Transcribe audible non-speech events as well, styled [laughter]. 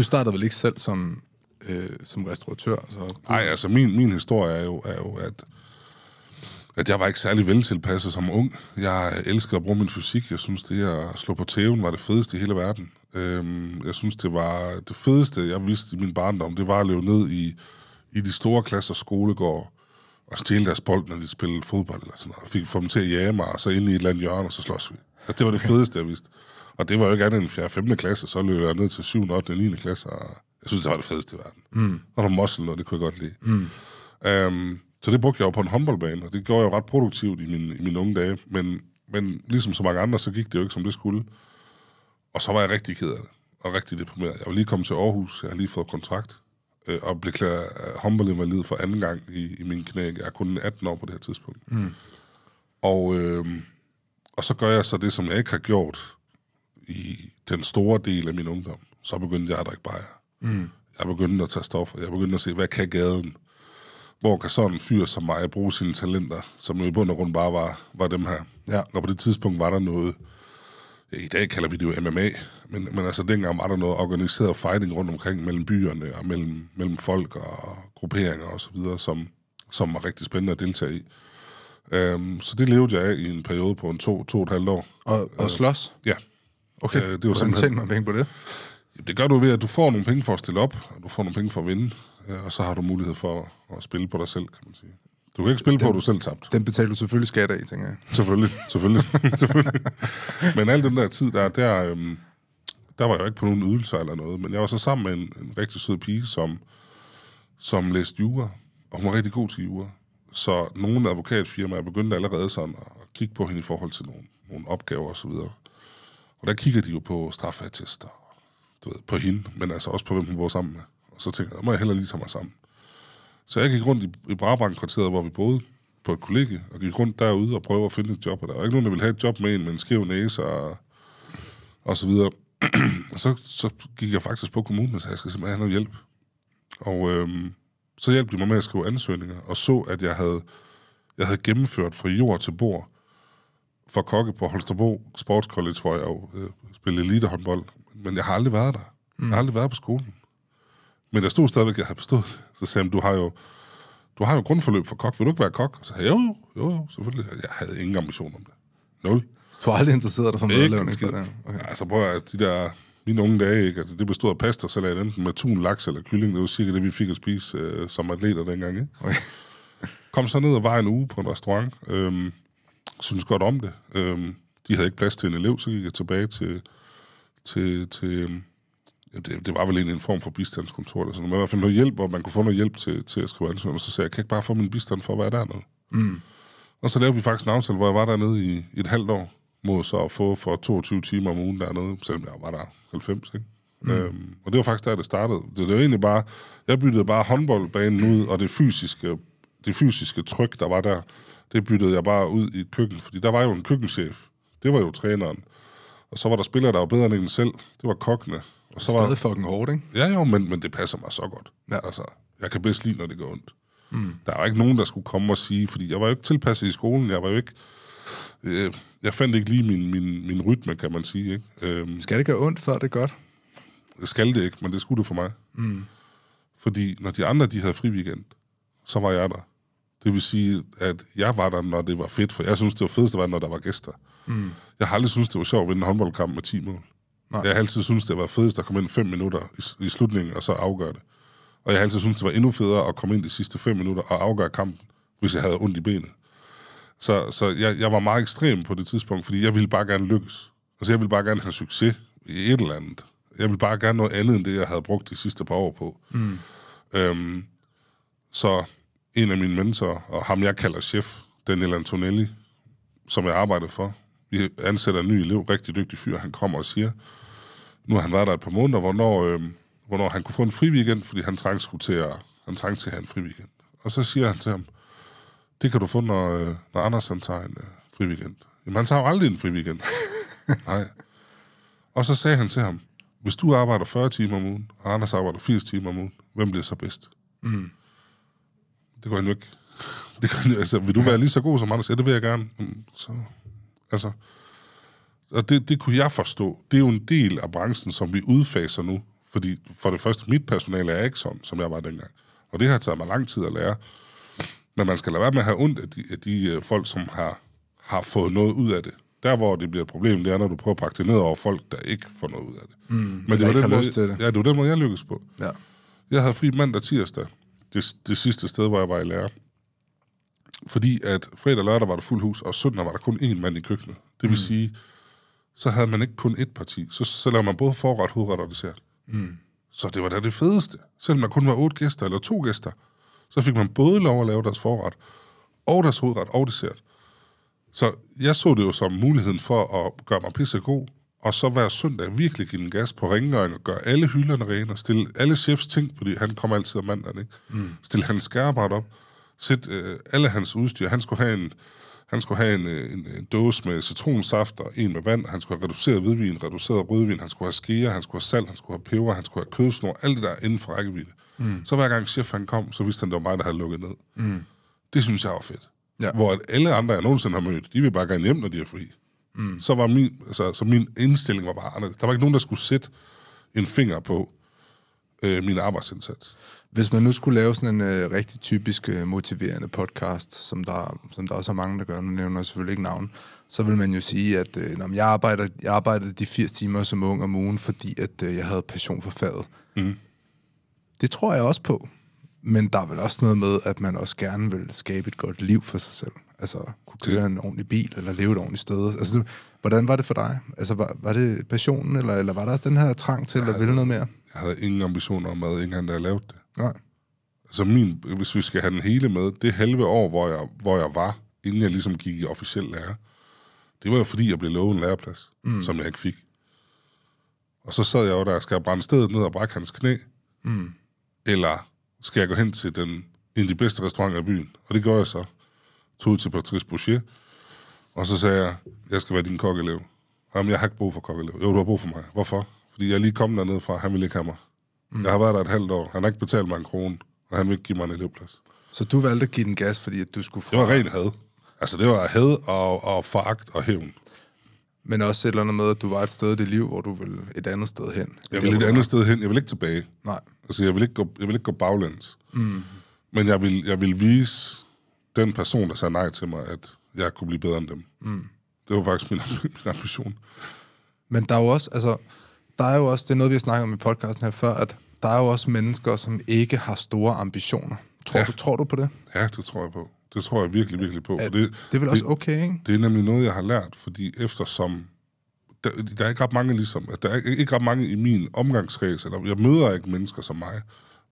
Du startede vel ikke selv som, øh, som restauratør? Nej, altså min, min historie er jo, er jo at, at jeg var ikke særlig veltilpasset som ung. Jeg elskede at bruge min fysik. Jeg synes, det at slå på tæven var det fedeste i hele verden. Øhm, jeg synes, det var det fedeste, jeg vidste i min barndom, det var at leve ned i, i de store klasser skolegård og stjæle deres bold, når de spillede fodbold eller sådan noget. Fik, dem til at jage mig, og så ind i et eller andet hjørne, og så slås vi. Altså, det var det fedeste, jeg vidste. Og det var jo ikke andet end 4. 5. klasse, så løb jeg ned til 7. 8. 9. klasse, og jeg synes, det var det fedeste i verden. Mm. Og der muscle, og det kunne jeg godt lide. Mm. Um, så det brugte jeg jo på en håndboldbane, og det gjorde jeg jo ret produktivt i, min, i mine unge dage. Men, men ligesom så mange andre, så gik det jo ikke, som det skulle. Og så var jeg rigtig ked af det, og rigtig deprimeret. Jeg var lige kommet til Aarhus, jeg har lige fået kontrakt, øh, og blev klæret øh, håndboldinvalid for anden gang i, i min knæ. Jeg er kun 18 år på det her tidspunkt. Mm. Og, øh, og så gør jeg så det, som jeg ikke har gjort i den store del af min ungdom, så begyndte jeg at drikke bajer. Mm. Jeg begyndte at tage stoffer. Jeg begyndte at se, hvad kan gaden? Hvor kan sådan en fyr som mig bruge sine talenter, som jo i bund og grund bare var, var dem her. Ja. Og på det tidspunkt var der noget, i dag kalder vi det jo MMA, men, men altså dengang var der noget organiseret fighting rundt omkring mellem byerne og mellem, mellem folk og grupperinger og så videre, som, som var rigtig spændende at deltage i. Øhm, så det levede jeg af i en periode på en to, to og et halvt år. Og, og øh, slås? Ja. Okay, øh, det var hvordan tænker man penge på det? Jamen, det gør du ved, at du får nogle penge for at stille op, og du får nogle penge for at vinde, øh, og så har du mulighed for at, at spille på dig selv, kan man sige. Du kan ikke spille den, på, at du selv tabt. Den betaler du selvfølgelig skat af, tænker jeg. Selvfølgelig, [laughs] selvfølgelig. Men al den der tid, der, der, øhm, der var jeg jo ikke på nogen ydelser eller noget, men jeg var så sammen med en, en rigtig sød pige, som, som læste jura, og hun var rigtig god til jura. Så nogle advokatfirmaer begyndte allerede sådan at kigge på hende i forhold til nogle, nogle opgaver osv. Og, så videre. Og der kigger de jo på straffatester, du ved, på hende, men altså også på, hvem hun bor sammen med. Og så tænker jeg, må jeg hellere lige tage mig sammen. Så jeg gik rundt i, i Brabrand-kvarteret, hvor vi boede, på et kollegie, og gik rundt derude og prøvede at finde et job, og der var ikke nogen, der ville have et job med en med en skæv næse og, og så videre. [clears throat] og så, så gik jeg faktisk på kommunen og sagde, jeg skal simpelthen have noget hjælp. Og øhm, så hjalp de mig med at skrive ansøgninger, og så, at jeg havde, jeg havde gennemført fra jord til bord for kokke på Holstebro Sports College, hvor jeg jo øh, spillede elitehåndbold. Men jeg har aldrig været der. Mm. Jeg har mm. aldrig været på skolen. Men der stod stadigvæk, jeg havde bestået. Så sagde han, du har jo, du har jo grundforløb for kok. Vil du ikke være kok? så sagde jeg, jo, jo, jo, selvfølgelig. Jeg havde ingen ambition om det. Nul. du har aldrig interesseret dig for madlavning? Ikke, okay. Altså prøv at de der mine unge dage, ikke? Altså, det bestod af pastasalat, enten med tun, laks eller kylling. Det var cirka det, vi fik at spise øh, som atleter dengang. Ikke? Okay. Kom så ned og var en uge på en restaurant. Øhm, synes godt om det. Øhm, de havde ikke plads til en elev, så gik jeg tilbage til... til, til øh, det, det var vel egentlig en form for bistandskontor eller sådan noget, men i hvert fald noget hjælp, hvor man kunne få noget hjælp til, til at skrive ansøgning, og så sagde jeg, kan jeg ikke bare få min bistand for at være dernede? Mm. Og så lavede vi faktisk en aftale, hvor jeg var dernede i, i et halvt år, mod så at få for 22 timer om ugen dernede, selvom jeg var der 90, ikke? Mm. Øhm, og det var faktisk der, det startede. Det, det var egentlig bare, jeg byttede bare håndboldbanen ud, og det fysiske, det fysiske tryk, der var der, det byttede jeg bare ud i et køkken, fordi der var jo en køkkenchef. Det var jo træneren. Og så var der spillere, der var bedre end en selv. Det var kokkene. Og så Stadig var... fucking hårdt, ikke? Ja, jo, men, men det passer mig så godt. Ja. Altså, jeg kan bedst lide, når det går ondt. Mm. Der var ikke nogen, der skulle komme og sige, fordi jeg var jo ikke tilpasset i skolen. Jeg var jo ikke... Øh, jeg fandt ikke lige min, min, min rytme, kan man sige. Ikke? Øhm, skal det gøre ondt, før det er godt? Skal det ikke, men det skulle det for mig. Mm. Fordi når de andre de havde fri weekend, så var jeg der. Det vil sige, at jeg var der, når det var fedt, for jeg synes, det var fedeste var, når der var gæster. Mm. Jeg har aldrig synes det var sjovt at vinde en håndboldkamp med 10 mål. Nej. Jeg har altid synes det var fedest at komme ind 5 minutter i, i slutningen, og så afgøre det. Og jeg har altid synes det var endnu federe at komme ind de sidste 5 minutter og afgøre kampen, hvis jeg havde ondt i benet. Så, så jeg, jeg var meget ekstrem på det tidspunkt, fordi jeg ville bare gerne lykkes. Altså, jeg ville bare gerne have succes i et eller andet. Jeg ville bare gerne noget andet, end det, jeg havde brugt de sidste par år på. Mm. Øhm, så en af mine mentorer, og ham jeg kalder chef, Daniel Antonelli, som jeg arbejder for, vi ansætter en ny elev, rigtig dygtig fyr, han kommer og siger, nu har han været der et par måneder, hvornår, øh, hvornår han kunne få en fri weekend, fordi han trængte, til at, han trængte til at have en fri weekend. Og så siger han til ham, det kan du få, når, øh, når Anders han tager en øh, fri weekend. Jamen, han tager jo aldrig en fri weekend. [laughs] Nej. Og så sagde han til ham, hvis du arbejder 40 timer om ugen, og Anders arbejder 80 timer om ugen, hvem bliver så bedst? Mm. Det kunne han jo ikke. Det kunne, altså, vil du være lige så god som Anders? Ja, det vil jeg gerne. Så, altså, og det, det kunne jeg forstå. Det er jo en del af branchen, som vi udfaser nu. Fordi for det første, mit personale er ikke sådan, som jeg var dengang. Og det har taget mig lang tid at lære. Men man skal lade være med at have ondt af de, af de øh, folk, som har, har fået noget ud af det. Der, hvor det bliver et problem, det er, når du prøver at pakke det ned over folk, der ikke får noget ud af det. Mm, Men det var den måde, det. Ja, det var den måde, jeg lykkedes på. Ja. Jeg havde fri mandag og tirsdag det, det sidste sted, hvor jeg var i lære. Fordi at fredag og lørdag var der fuld hus, og søndag var der kun én mand i køkkenet. Det vil mm. sige, så havde man ikke kun et parti. Så, så lavede man både forret, hovedret og dessert. Mm. Så det var da det fedeste. Selvom der kun var otte gæster eller to gæster, så fik man både lov at lave deres forret, og deres hovedret og dessert. Så jeg så det jo som muligheden for at gøre mig pissegod, god, og så hver søndag virkelig give en gas på rengøring og gøre alle hylderne rene og stille alle chefs ting, fordi han kommer altid om mandagen, ikke? Mm. Stille hans skærbart op, sætte øh, alle hans udstyr. Han skulle have en, han skulle have en, øh, en, en dåse med citronsaft og en med vand. Han skulle have reduceret hvidvin, reduceret rødvin. Han skulle have skeer, han skulle have salt, han skulle have peber, han skulle have kødsnor. Alt det der inden for rækkevidde. Mm. Så hver gang chef han kom, så vidste han, det var mig, der havde lukket ned. Mm. Det synes jeg var fedt. Ja. Hvor alle andre, jeg nogensinde har mødt, de vil bare gerne hjem, når de er fri mm. så var min, altså, så min indstilling var bare anderledes. Der var ikke nogen, der skulle sætte en finger på øh, min arbejdsindsats. Hvis man nu skulle lave sådan en øh, rigtig typisk øh, motiverende podcast, som der, som der også er mange, der gør, nu nævner jeg selvfølgelig ikke navn, så vil man jo sige, at øh, når jeg, arbejder, jeg arbejdede de 80 timer som ung om ugen, fordi at øh, jeg havde passion for faget. Mm. Det tror jeg også på. Men der er vel også noget med, at man også gerne vil skabe et godt liv for sig selv altså kunne køre en ordentlig bil, eller leve et ordentligt sted. Altså, du, hvordan var det for dig? Altså, var, var det passionen, eller, eller var der også den her trang til jeg at ville noget mere? Jeg havde ingen ambitioner om, at ikke da der lavede det. Nej. Altså min, hvis vi skal have den hele med, det halve år, hvor jeg, hvor jeg var, inden jeg ligesom gik i officiel lærer, det var jo fordi, jeg blev lovet en læreplads, mm. som jeg ikke fik. Og så sad jeg jo der, skal jeg brænde stedet ned og brække hans knæ? Mm. Eller skal jeg gå hen til den, en af de bedste restauranter i byen? Og det gør jeg så tog ud til Patrice Boucher, og så sagde jeg, jeg skal være din kokkelev. Jamen, jeg har ikke brug for kokkelev. Jo, du har brug for mig. Hvorfor? Fordi jeg er lige kommet dernede fra, han ville ikke have mig. Mm. Jeg har været der et halvt år, han har ikke betalt mig en krone, og han vil ikke give mig en elevplads. Så du valgte at give den gas, fordi at du skulle fra... Det var ren had. Altså, det var had og, og foragt og hævn. Men også et eller andet med, at du var et sted i dit liv, hvor du ville et andet sted hen. Jeg ville et andet var. sted hen. Jeg vil ikke tilbage. Nej. Altså, jeg vil ikke gå, jeg vil ikke gå baglæns. Mm. Men jeg vil, jeg vil vise den person, der sagde nej til mig, at jeg kunne blive bedre end dem. Mm. Det var faktisk min, [laughs] min ambition. Men der er jo også, altså, der er jo også, det er noget, vi har snakket om i podcasten her før, at der er jo også mennesker, som ikke har store ambitioner. Tror, ja. du, tror du på det? Ja, det tror jeg på. Det tror jeg virkelig, virkelig på. Ja, det, det er vel også okay, ikke? Det er nemlig noget, jeg har lært, fordi eftersom... Der, der er ikke ret mange ligesom... Der er ikke ret mange i min omgangskreds, eller jeg møder ikke mennesker som mig,